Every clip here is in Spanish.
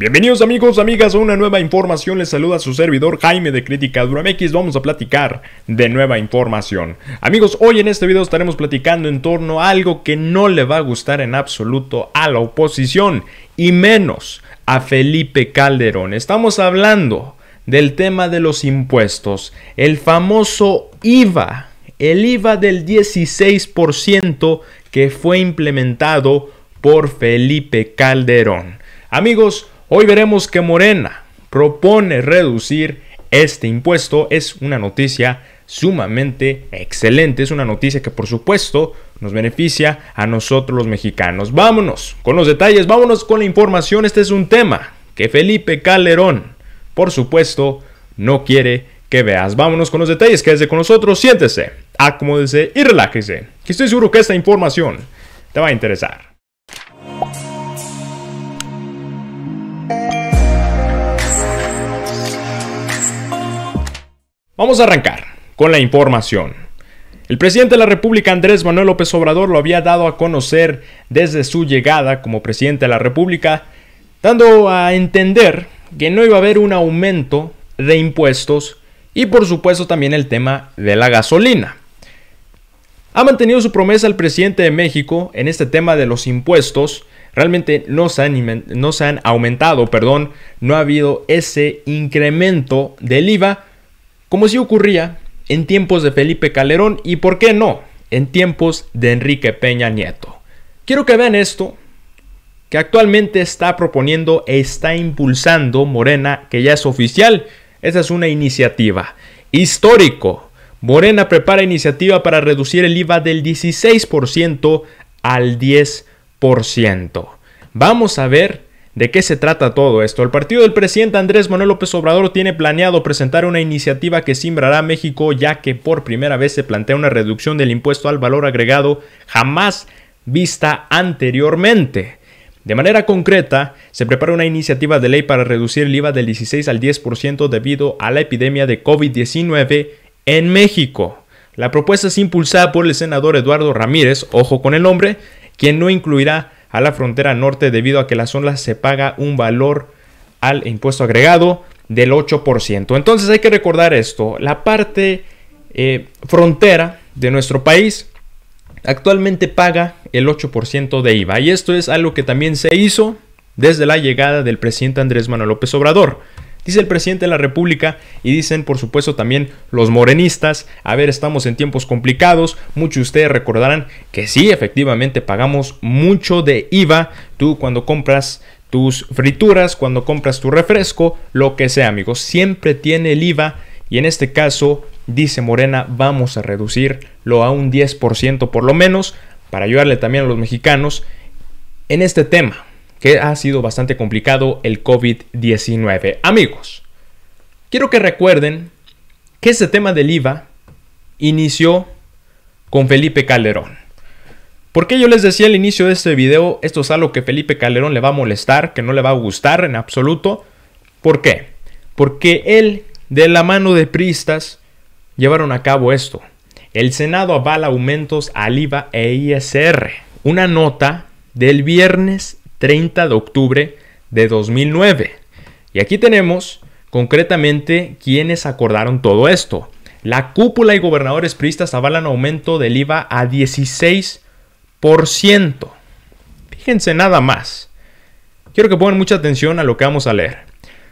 Bienvenidos amigos, amigas a una nueva información. Les saluda su servidor Jaime de Crítica Duramex. Vamos a platicar de nueva información. Amigos, hoy en este video estaremos platicando en torno a algo que no le va a gustar en absoluto a la oposición y menos a Felipe Calderón. Estamos hablando del tema de los impuestos, el famoso IVA, el IVA del 16% que fue implementado por Felipe Calderón. Amigos, Hoy veremos que Morena propone reducir este impuesto. Es una noticia sumamente excelente. Es una noticia que por supuesto nos beneficia a nosotros los mexicanos. Vámonos con los detalles, vámonos con la información. Este es un tema que Felipe Calderón, por supuesto, no quiere que veas. Vámonos con los detalles, quédese con nosotros, siéntese, acomódese y relájese. Que estoy seguro que esta información te va a interesar. Vamos a arrancar con la información. El presidente de la República Andrés Manuel López Obrador lo había dado a conocer desde su llegada como presidente de la República, dando a entender que no iba a haber un aumento de impuestos y por supuesto también el tema de la gasolina. Ha mantenido su promesa el presidente de México en este tema de los impuestos. Realmente no se han, no se han aumentado, perdón, no ha habido ese incremento del IVA como si ocurría en tiempos de Felipe Calderón y, ¿por qué no?, en tiempos de Enrique Peña Nieto. Quiero que vean esto que actualmente está proponiendo e está impulsando Morena, que ya es oficial. Esa es una iniciativa histórico. Morena prepara iniciativa para reducir el IVA del 16% al 10%. Vamos a ver ¿De qué se trata todo esto? El partido del presidente Andrés Manuel López Obrador tiene planeado presentar una iniciativa que simbrará México ya que por primera vez se plantea una reducción del impuesto al valor agregado jamás vista anteriormente. De manera concreta, se prepara una iniciativa de ley para reducir el IVA del 16 al 10% debido a la epidemia de COVID-19 en México. La propuesta es impulsada por el senador Eduardo Ramírez, ojo con el nombre, quien no incluirá a la frontera norte debido a que las zonas se paga un valor al impuesto agregado del 8%. Entonces hay que recordar esto, la parte eh, frontera de nuestro país actualmente paga el 8% de IVA y esto es algo que también se hizo desde la llegada del presidente Andrés Manuel López Obrador dice el presidente de la República y dicen por supuesto también los morenistas, a ver, estamos en tiempos complicados, muchos de ustedes recordarán que sí, efectivamente pagamos mucho de IVA, tú cuando compras tus frituras, cuando compras tu refresco, lo que sea amigos, siempre tiene el IVA y en este caso dice Morena, vamos a reducirlo a un 10% por lo menos para ayudarle también a los mexicanos en este tema que ha sido bastante complicado el COVID-19. Amigos, quiero que recuerden que ese tema del IVA inició con Felipe Calderón. Porque yo les decía al inicio de este video, esto es algo que Felipe Calderón le va a molestar, que no le va a gustar en absoluto. ¿Por qué? Porque él, de la mano de pristas, llevaron a cabo esto. El Senado avala aumentos al IVA e ISR. Una nota del viernes 30 de octubre de 2009. Y aquí tenemos concretamente quienes acordaron todo esto. La cúpula y gobernadores priistas avalan aumento del IVA a 16%. Fíjense nada más. Quiero que pongan mucha atención a lo que vamos a leer.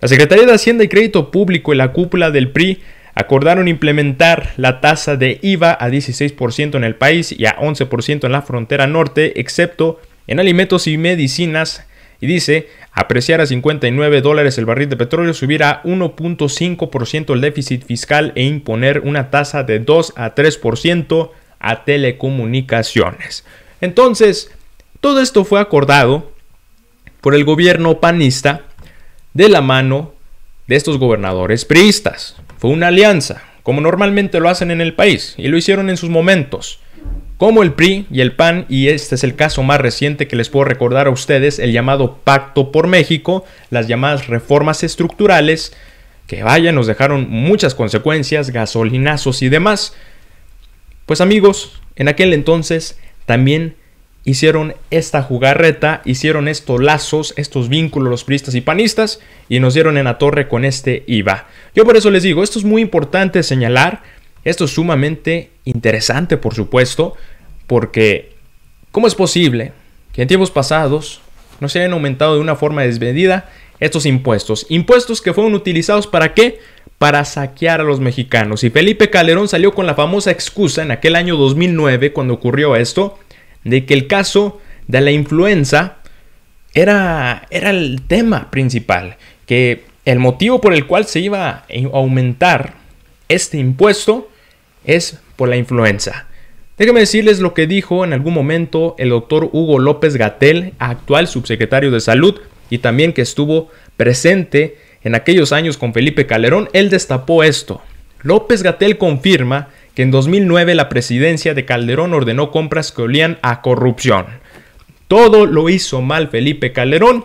La Secretaría de Hacienda y Crédito Público y la cúpula del PRI acordaron implementar la tasa de IVA a 16% en el país y a 11% en la frontera norte, excepto en alimentos y medicinas y dice, apreciar a 59 dólares el barril de petróleo, subir a 1.5% el déficit fiscal e imponer una tasa de 2 a 3% a telecomunicaciones. Entonces, todo esto fue acordado por el gobierno panista de la mano de estos gobernadores priistas. Fue una alianza, como normalmente lo hacen en el país, y lo hicieron en sus momentos como el PRI y el PAN, y este es el caso más reciente que les puedo recordar a ustedes, el llamado Pacto por México, las llamadas reformas estructurales, que vaya, nos dejaron muchas consecuencias, gasolinazos y demás. Pues amigos, en aquel entonces también hicieron esta jugarreta, hicieron estos lazos, estos vínculos los priistas y panistas, y nos dieron en la torre con este IVA. Yo por eso les digo, esto es muy importante señalar, esto es sumamente interesante, por supuesto, porque ¿cómo es posible que en tiempos pasados no se hayan aumentado de una forma desmedida estos impuestos? Impuestos que fueron utilizados para qué? Para saquear a los mexicanos. Y Felipe Calderón salió con la famosa excusa en aquel año 2009, cuando ocurrió esto, de que el caso de la influenza era, era el tema principal, que el motivo por el cual se iba a aumentar este impuesto es por la influenza. Déjenme decirles lo que dijo en algún momento el doctor Hugo López Gatel, actual subsecretario de Salud, y también que estuvo presente en aquellos años con Felipe Calderón. Él destapó esto. López Gatel confirma que en 2009 la presidencia de Calderón ordenó compras que olían a corrupción. Todo lo hizo mal Felipe Calderón.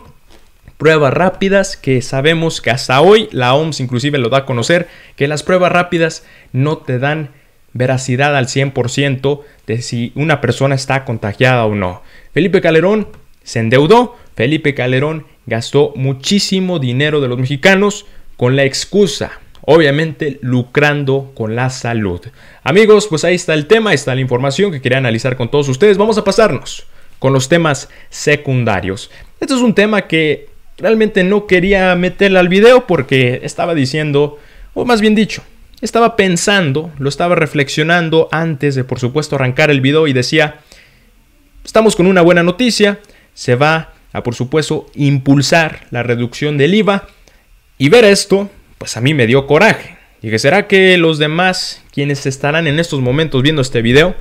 Pruebas rápidas que sabemos que hasta hoy la OMS inclusive lo da a conocer, que las pruebas rápidas no te dan veracidad al 100% de si una persona está contagiada o no. Felipe Calderón se endeudó, Felipe Calderón gastó muchísimo dinero de los mexicanos con la excusa, obviamente lucrando con la salud. Amigos, pues ahí está el tema, está la información que quería analizar con todos ustedes. Vamos a pasarnos con los temas secundarios. Este es un tema que realmente no quería meterle al video porque estaba diciendo, o más bien dicho, estaba pensando, lo estaba reflexionando antes de por supuesto arrancar el video y decía, estamos con una buena noticia, se va a por supuesto impulsar la reducción del IVA y ver esto, pues a mí me dio coraje. Y que será que los demás, quienes estarán en estos momentos viendo este video,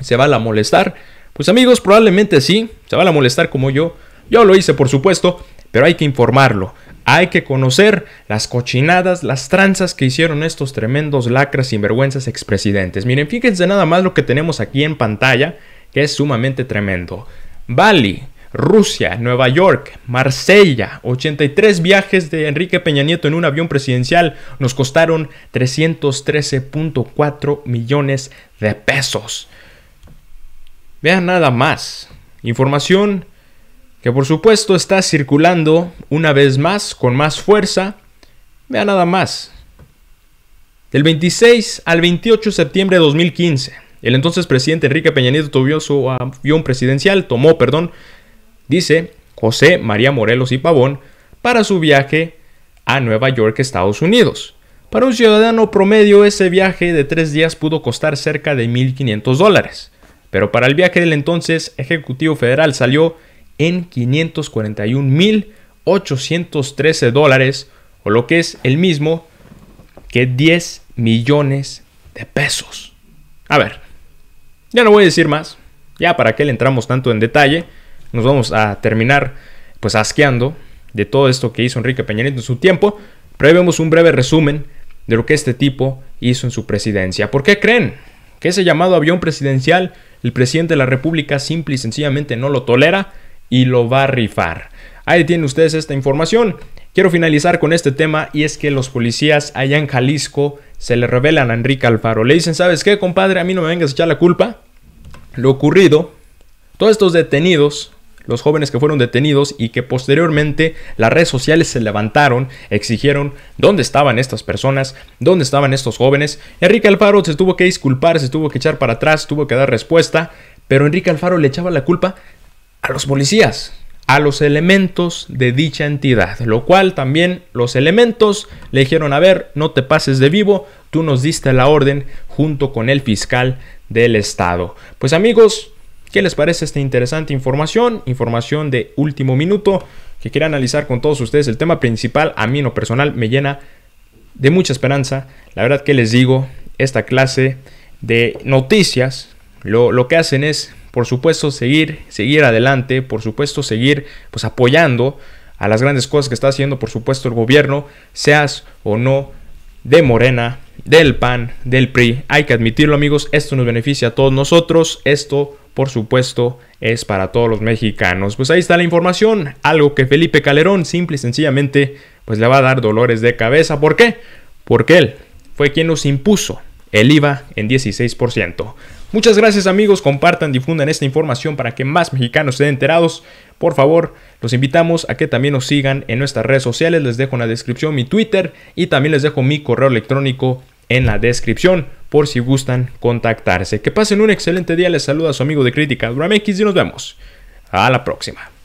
se van a molestar. Pues amigos, probablemente sí, se van a molestar como yo. Yo lo hice, por supuesto, pero hay que informarlo. Hay que conocer las cochinadas, las tranzas que hicieron estos tremendos lacras sinvergüenzas expresidentes. Miren, fíjense nada más lo que tenemos aquí en pantalla, que es sumamente tremendo. Bali, Rusia, Nueva York, Marsella, 83 viajes de Enrique Peña Nieto en un avión presidencial nos costaron 313.4 millones de pesos. Vean nada más. Información que por supuesto está circulando una vez más con más fuerza. Vea nada más. Del 26 al 28 de septiembre de 2015, el entonces presidente Enrique Peña Nieto su avión presidencial, tomó, perdón, dice José María Morelos y Pavón, para su viaje a Nueva York, Estados Unidos. Para un ciudadano promedio, ese viaje de tres días pudo costar cerca de 1.500 dólares. Pero para el viaje del entonces Ejecutivo Federal salió en 541.813 dólares, o lo que es el mismo que 10 millones de pesos. A ver, ya no voy a decir más, ya para qué le entramos tanto en detalle, nos vamos a terminar pues asqueando de todo esto que hizo Enrique Peña Nieto en su tiempo, pero ahí vemos un breve resumen de lo que este tipo hizo en su presidencia. ¿Por qué creen que ese llamado avión presidencial el presidente de la República simple y sencillamente no lo tolera? y lo va a rifar. Ahí tienen ustedes esta información. Quiero finalizar con este tema y es que los policías allá en Jalisco se le revelan a Enrique Alfaro. Le dicen, ¿sabes qué, compadre? A mí no me vengas a echar la culpa. Lo ocurrido, todos estos detenidos, los jóvenes que fueron detenidos y que posteriormente las redes sociales se levantaron, exigieron dónde estaban estas personas, dónde estaban estos jóvenes. Enrique Alfaro se tuvo que disculpar, se tuvo que echar para atrás, tuvo que dar respuesta, pero Enrique Alfaro le echaba la culpa a los policías, a los elementos de dicha entidad, lo cual también los elementos le dijeron, a ver, no te pases de vivo, tú nos diste la orden junto con el fiscal del estado. Pues amigos, ¿qué les parece esta interesante información? Información de último minuto que quería analizar con todos ustedes. El tema principal, a mí no personal, me llena de mucha esperanza. La verdad que les digo, esta clase de noticias lo, lo que hacen es por supuesto seguir, seguir adelante, por supuesto seguir pues apoyando a las grandes cosas que está haciendo, por supuesto el gobierno, seas o no de Morena, del PAN, del PRI. Hay que admitirlo amigos, esto nos beneficia a todos nosotros, esto por supuesto es para todos los mexicanos. Pues ahí está la información, algo que Felipe Calderón simple y sencillamente pues le va a dar dolores de cabeza. ¿Por qué? Porque él fue quien nos impuso el IVA en 16%. Muchas gracias amigos, compartan, difundan esta información para que más mexicanos estén enterados. Por favor, los invitamos a que también nos sigan en nuestras redes sociales, les dejo en la descripción mi Twitter y también les dejo mi correo electrónico en la descripción por si gustan contactarse. Que pasen un excelente día, les saluda su amigo de Crítica Duramex y nos vemos. A la próxima.